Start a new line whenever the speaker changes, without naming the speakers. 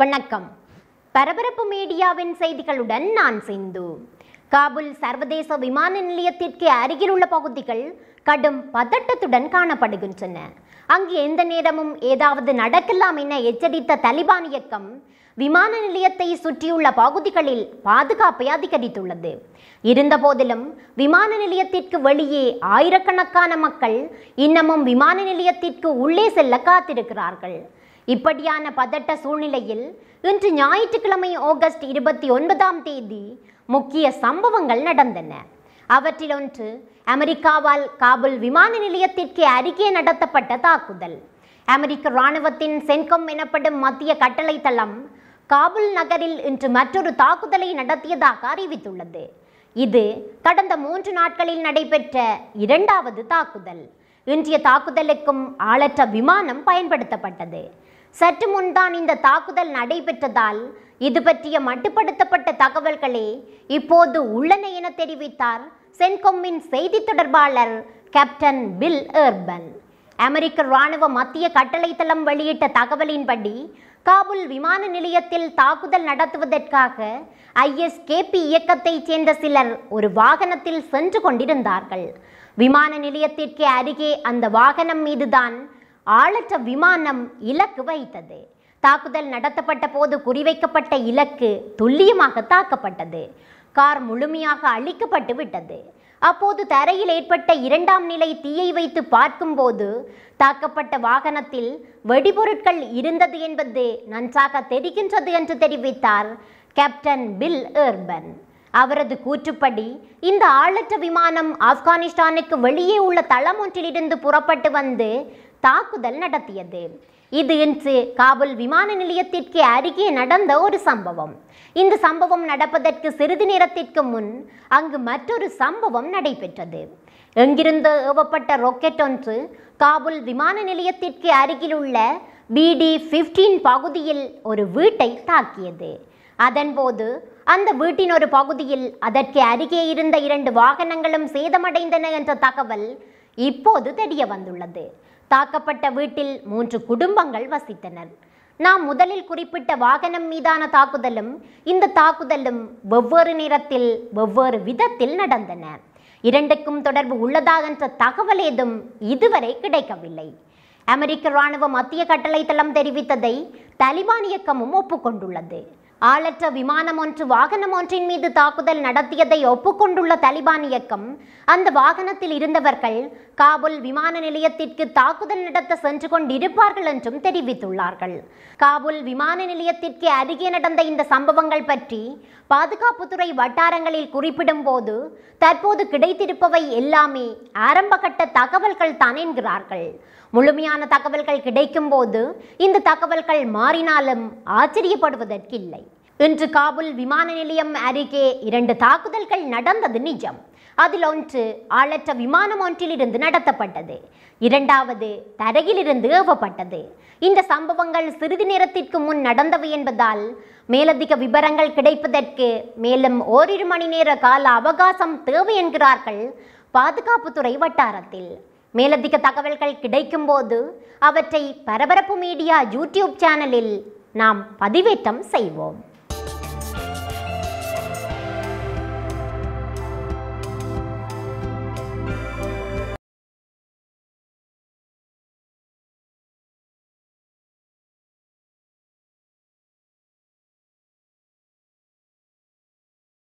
வணக்கம் பரபரப்பு மீடியாவின் செய்திகளுடன் நான் சிந்து காபுல் சர்வதேச விமான நிலையத்திற்கு அருகில் உள்ள பகுதிகள் கடும் பதட்டத்துடன் காணப்படுகின்றன அங்கு எந்த நேரமும் ஏதாவது நடக்கலாம் என எச்சரித்த தலிபான் இயக்கம் விமான நிலையத்தை சுற்றியுள்ள பகுதிகளில் பாதுகாப்பை அதிகரித்துள்ளது இருந்தபோதிலும் விமான நிலையத்திற்கு வெளியே ஆயிரக்கணக்கான மக்கள் இன்னமும் விமான நிலையத்திற்கு உள்ளே செல்ல காத்திருக்கிறார்கள் இப்படியான பதட்ட சூழ்நிலையில் இன்று ஞாயிற்றுக்கிழமை ஆகஸ்ட் இருபத்தி ஒன்பதாம் தேதி முக்கிய சம்பவங்கள் நடந்தன அவற்றில் ஒன்று அமெரிக்காவால் காபுல் விமான நிலையத்திற்கு அருகே நடத்தப்பட்ட தாக்குதல் அமெரிக்க இராணுவத்தின் சென்கம் எனப்படும் மத்திய கட்டளை தளம் காபுல் நகரில் இன்று மற்றொரு தாக்குதலை நடத்தியதாக அறிவித்துள்ளது இது கடந்த மூன்று நாட்களில் நடைபெற்ற இரண்டாவது தாக்குதல் இன்றைய தாக்குதலுக்கும் ஆளற்ற விமானம் பயன்படுத்தப்பட்டது சற்று முன்தான் இந்த தாக்குதல் நடைபெற்றதால் இது பற்றிய மட்டுப்படுத்தப்பட்ட தகவல்களே இப்போது உள்ளன என தெரிவித்தார் சென்கொம்மின் செய்தி தொடர்பாளர் கேப்டன் பில் ஏர்பன் அமெரிக்க ராணுவ மத்திய கட்டளை தளம் வெளியிட்ட தகவலின்படி காபுல் விமான நிலையத்தில் தாக்குதல் நடத்துவதற்காக ஐஎஸ்கேபி இயக்கத்தைச் சேர்ந்த சிலர் ஒரு வாகனத்தில் சென்று கொண்டிருந்தார்கள் விமான நிலையத்திற்கு அருகே அந்த வாகனம் மீதுதான் ஆளற்ற விமானம் இலக்கு வைத்தது தாக்குதல் நடத்தப்பட்ட போது குறிவைக்கப்பட்ட இலக்கு துல்லியமாக தாக்கப்பட்டது கார் முழுமையாக அழிக்கப்பட்டு விட்டது அப்போது தரையில் ஏற்பட்ட இரண்டாம் நிலை தீயை வைத்து பார்க்கும்போது தாக்கப்பட்ட வாகனத்தில் வெடிபொருட்கள் இருந்தது என்பது நன்றாக தெரிகின்றது என்று தெரிவித்தார் கேப்டன் பில் ஏர்பன் அவரது கூற்றுப்படி இந்த ஆளற்ற விமானம் ஆப்கானிஸ்தானுக்கு வெளியே உள்ள தளம் ஒன்றிலிருந்து புறப்பட்டு வந்து தாக்குதல் நடத்தியது இது இன்று காபுல் விமான நிலையத்திற்கு அருகே நடந்த ஒரு சம்பவம் இந்த சம்பவம் நடப்பதற்கு சிறிது நேரத்திற்கு முன் அங்கு மற்றொரு சம்பவம் நடைபெற்றது எங்கிருந்து ஏவப்பட்ட ராக்கெட் ஒன்று காபுல் விமான நிலையத்திற்கு அருகிலுள்ள பிடி ஃபிஃப்டீன் பகுதியில் ஒரு வீட்டை தாக்கியது அதன்போது அந்த வீட்டின் ஒரு பகுதியில் அதற்கு அருகே இருந்த இரண்டு வாகனங்களும் சேதமடைந்தன என்ற தகவல் இப்போது தெரிய வந்துள்ளது தாக்கப்பட்ட வீட்டில் மூன்று குடும்பங்கள் வசித்தனர் நாம் முதலில் குறிப்பிட்ட வாகனம் மீதான தாக்குதலும் இந்த தாக்குதலும் வெவ்வேறு நேரத்தில் வெவ்வேறு விதத்தில் நடந்தன இரண்டுக்கும் தொடர்பு உள்ளதாகன்ற தகவல் ஏதும் இதுவரை கிடைக்கவில்லை அமெரிக்க இராணுவ மத்திய கட்டளை தளம் தெரிவித்ததை தலிபான் இயக்கமும் ஒப்புக்கொண்டுள்ளது ஆளற்ற விமானம் ஒன்று வாகனம் ஒன்றின் மீது தாக்குதல் நடத்தியதை ஒப்புக்கொண்டுள்ள தலிபான் இயக்கம் அந்த வாகனத்தில் இருந்தவர்கள் காபுல் விமான நிலையத்திற்கு தாக்குதல் நடத்த சென்று கொண்டிருப்பார்கள் என்றும் தெரிவித்துள்ளார்கள் காபுல் விமான நிலையத்திற்கு அருகே நடந்த இந்த சம்பவங்கள் பற்றி பாதுகாப்புத்துறை வட்டாரங்களில் குறிப்பிடும் போது தற்போது கிடைத்திருப்பவை எல்லாமே ஆரம்பகட்ட தகவல்கள் தான் என்கிறார்கள் முழுமையான தகவல்கள் கிடைக்கும் போது இந்த தகவல்கள் மாறினாலும் ஆச்சரியப்படுவதற்கில்லை இன்று காபுல் விமான நிலையம் அருகே இரண்டு தாக்குதல்கள் நடந்தது நிஜம் அதில் ஒன்று ஆளற்ற விமானம் ஒன்றிலிருந்து நடத்தப்பட்டது இரண்டாவது தரையிலிருந்து ஏவப்பட்டது இந்த சம்பவங்கள் சிறிது நேரத்திற்கு முன் நடந்தவை என்பதால் மேலதிக விவரங்கள் கிடைப்பதற்கு மேலும் ஓரிரு மணி நேர கால அவகாசம் தேவை என்கிறார்கள் பாதுகாப்புத்துறை வட்டாரத்தில் மேலதிக தகவல்கள் கிடைக்கும்போது அவற்றை பரபரப்பு மீடியா யூடியூப் சேனலில் நாம் பதிவேற்றம் செய்வோம்